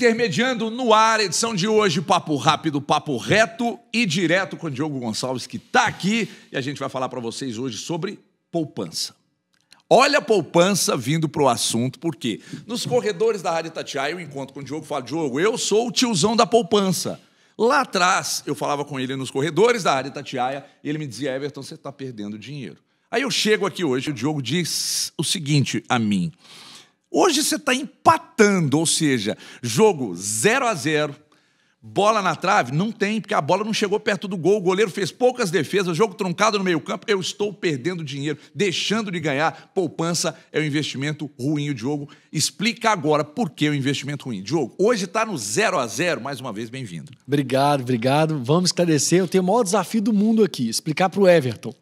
Intermediando no ar, edição de hoje, papo rápido, papo reto e direto com o Diogo Gonçalves, que está aqui, e a gente vai falar para vocês hoje sobre poupança. Olha a poupança vindo para o assunto, porque nos corredores da Rádio Tatiaia eu encontro com o Diogo e falo, Diogo, eu sou o tiozão da poupança. Lá atrás, eu falava com ele nos corredores da Rádio Tatiaia, e ele me dizia, Everton, você está perdendo dinheiro. Aí eu chego aqui hoje, o Diogo diz o seguinte a mim, Hoje você está empatando, ou seja, jogo 0 a 0 Bola na trave? Não tem, porque a bola não chegou perto do gol. O goleiro fez poucas defesas, jogo truncado no meio-campo. Eu estou perdendo dinheiro, deixando de ganhar. Poupança é um investimento ruim, o Diogo. Explica agora por que o é um investimento ruim. Diogo, hoje está no 0 a 0 Mais uma vez, bem-vindo. Obrigado, obrigado. Vamos esclarecer. Eu tenho o maior desafio do mundo aqui: explicar para o Everton.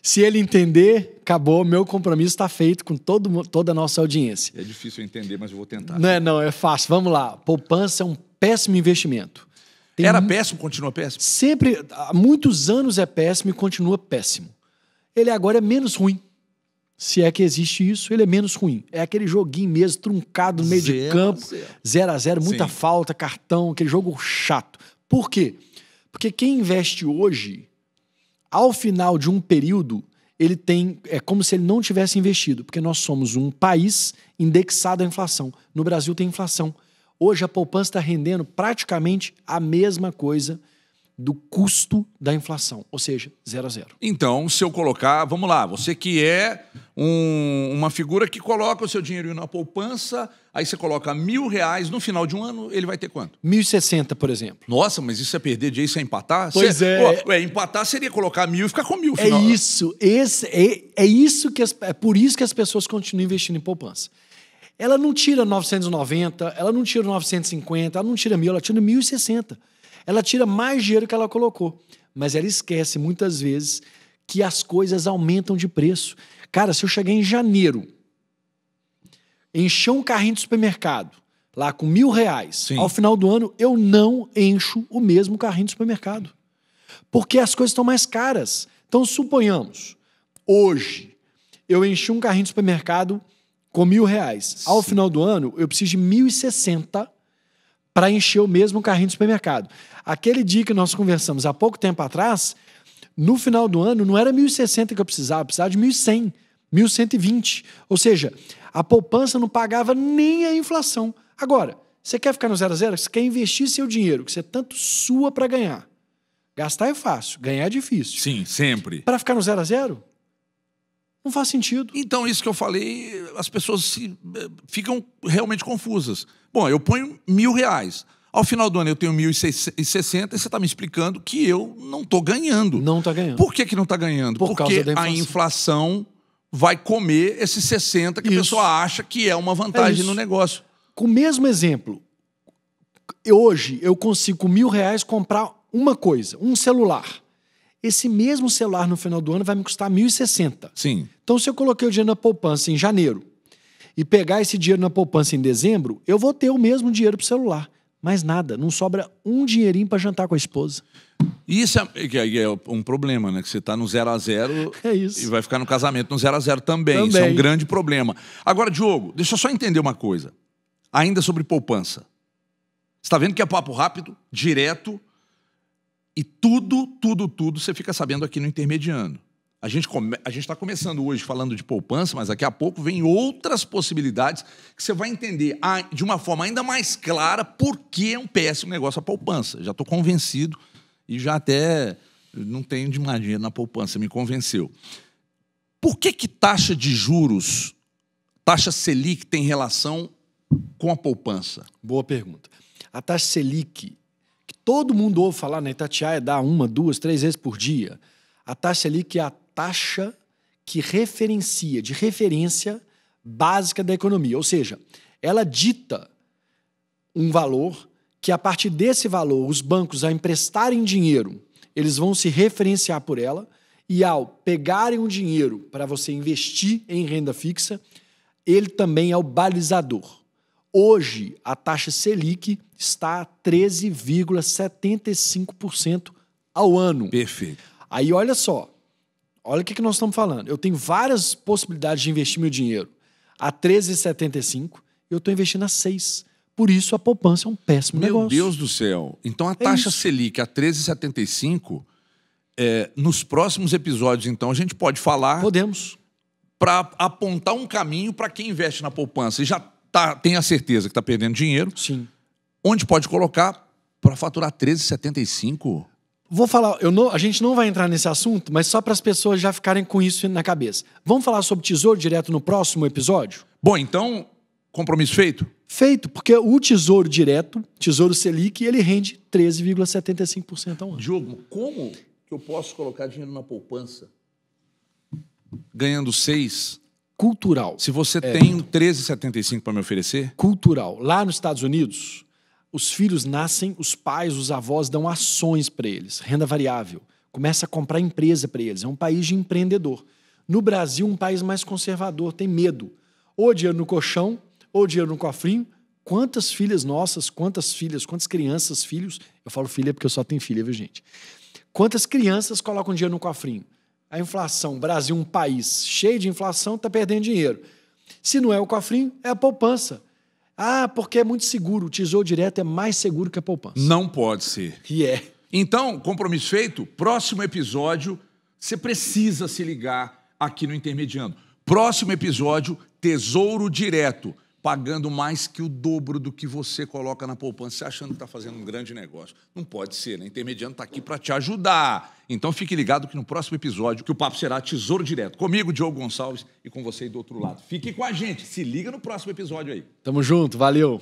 Se ele entender, acabou, meu compromisso está feito com todo, toda a nossa audiência. É difícil entender, mas eu vou tentar. Não é, não, é fácil. Vamos lá. Poupança é um péssimo investimento tem Era muito... péssimo, continua péssimo? Sempre, há muitos anos é péssimo e continua péssimo. Ele agora é menos ruim. Se é que existe isso, ele é menos ruim. É aquele joguinho mesmo, truncado no meio zero, de campo, 0 zero. a 0 muita Sim. falta, cartão, aquele jogo chato. Por quê? Porque quem investe hoje, ao final de um período, ele tem. É como se ele não tivesse investido, porque nós somos um país indexado à inflação. No Brasil tem inflação. Hoje a poupança está rendendo praticamente a mesma coisa do custo da inflação, ou seja, zero a zero. Então, se eu colocar, vamos lá, você que é um, uma figura que coloca o seu dinheiro na poupança, aí você coloca mil reais, no final de um ano ele vai ter quanto? Mil e sessenta, por exemplo. Nossa, mas isso é perder de isso é empatar? Pois você, é. Pô, é. Empatar seria colocar mil e ficar com mil. Final. É isso, esse, é, é isso que as, é por isso que as pessoas continuam investindo em poupança ela não tira 990, ela não tira 950, ela não tira mil, ela tira 1.060. Ela tira mais dinheiro que ela colocou. Mas ela esquece muitas vezes que as coisas aumentam de preço. Cara, se eu chegar em janeiro, encher um carrinho de supermercado lá com mil reais, Sim. ao final do ano eu não encho o mesmo carrinho de supermercado. Porque as coisas estão mais caras. Então, suponhamos, hoje eu enchi um carrinho de supermercado com mil reais. Sim. Ao final do ano, eu preciso de mil e sessenta para encher o mesmo carrinho do supermercado. Aquele dia que nós conversamos há pouco tempo atrás, no final do ano, não era mil e sessenta que eu precisava, eu precisava de mil e cem, mil cento e vinte. Ou seja, a poupança não pagava nem a inflação. Agora, você quer ficar no zero a zero? Você quer investir seu dinheiro, que você tanto sua para ganhar. Gastar é fácil, ganhar é difícil. Sim, sempre. Para ficar no zero a zero, não faz sentido. Então, isso que eu falei, as pessoas se, eh, ficam realmente confusas. Bom, eu ponho mil reais. Ao final do ano eu tenho 1.060 e você está me explicando que eu não estou ganhando. Não está ganhando. Por que, que não está ganhando? Por Porque inflação. a inflação vai comer esses 60 que isso. a pessoa acha que é uma vantagem é no negócio. Com o mesmo exemplo, hoje eu consigo com mil reais comprar uma coisa, um celular. Esse mesmo celular no final do ano vai me custar 1.060. Sim. Então, se eu coloquei o dinheiro na poupança em janeiro e pegar esse dinheiro na poupança em dezembro, eu vou ter o mesmo dinheiro para o celular. Mais nada, não sobra um dinheirinho para jantar com a esposa. Isso é, é, é um problema, né? Que você está no zero a zero é e vai ficar no casamento no zero a zero também. também. Isso é um grande problema. Agora, Diogo, deixa eu só entender uma coisa. Ainda sobre poupança. Você está vendo que é papo rápido, direto, e tudo, tudo, tudo você fica sabendo aqui no intermediando. A gente come... está começando hoje falando de poupança, mas daqui a pouco vem outras possibilidades que você vai entender ah, de uma forma ainda mais clara por que é um péssimo negócio a poupança. Já estou convencido e já até não tenho de dinheiro na poupança, me convenceu. Por que, que taxa de juros, taxa Selic, tem relação com a poupança? Boa pergunta. A taxa Selic que todo mundo ouve falar na né? Itatiaia dá uma, duas, três vezes por dia. A taxa ali que é a taxa que referencia, de referência básica da economia. Ou seja, ela dita um valor que, a partir desse valor, os bancos, a emprestarem dinheiro, eles vão se referenciar por ela e, ao pegarem o dinheiro para você investir em renda fixa, ele também é o balizador. Hoje, a taxa Selic está a 13,75% ao ano. Perfeito. Aí, olha só. Olha o que, nós estamos falando. Eu tenho várias possibilidades de investir meu dinheiro a 13,75 eu estou investindo a 6. Por isso a poupança é um péssimo meu negócio. Meu Deus do céu. Então a é taxa isso. Selic a 13,75, é, nos próximos episódios, então, a gente pode falar. Podemos. Para apontar um caminho para quem investe na poupança e já tá, tem a certeza que está perdendo dinheiro. Sim. Onde pode colocar para faturar 13,75? Vou falar, eu não, a gente não vai entrar nesse assunto, mas só para as pessoas já ficarem com isso na cabeça. Vamos falar sobre tesouro direto no próximo episódio? Bom, então, compromisso feito? Feito, porque o tesouro direto, tesouro Selic, ele rende 13,75% ao ano. Diogo, como que eu posso colocar dinheiro na poupança ganhando 6%? Cultural. Se você é. tem 1375 para me oferecer? Cultural. Lá nos Estados Unidos, os filhos nascem, os pais, os avós dão ações para eles, renda variável. Começa a comprar empresa para eles. É um país de empreendedor. No Brasil, um país mais conservador, tem medo. Ou dinheiro no colchão, ou dinheiro no cofrinho. Quantas filhas nossas, quantas filhas, quantas crianças, filhos. Eu falo filha porque eu só tenho filha, viu, gente? Quantas crianças colocam dinheiro no cofrinho? a inflação. Brasil, um país cheio de inflação, está perdendo dinheiro. Se não é o cofrinho, é a poupança. Ah, porque é muito seguro. O tesouro direto é mais seguro que a poupança. Não pode ser. E é. Então, compromisso feito, próximo episódio, você precisa se ligar aqui no Intermediando. Próximo episódio, Tesouro Direto pagando mais que o dobro do que você coloca na poupança, achando que está fazendo um grande negócio. Não pode ser, né? Intermediando está aqui para te ajudar. Então fique ligado que no próximo episódio que o papo será Tesouro Direto. Comigo, Diogo Gonçalves, e com você aí do outro lado. Fique com a gente, se liga no próximo episódio aí. Tamo junto, valeu!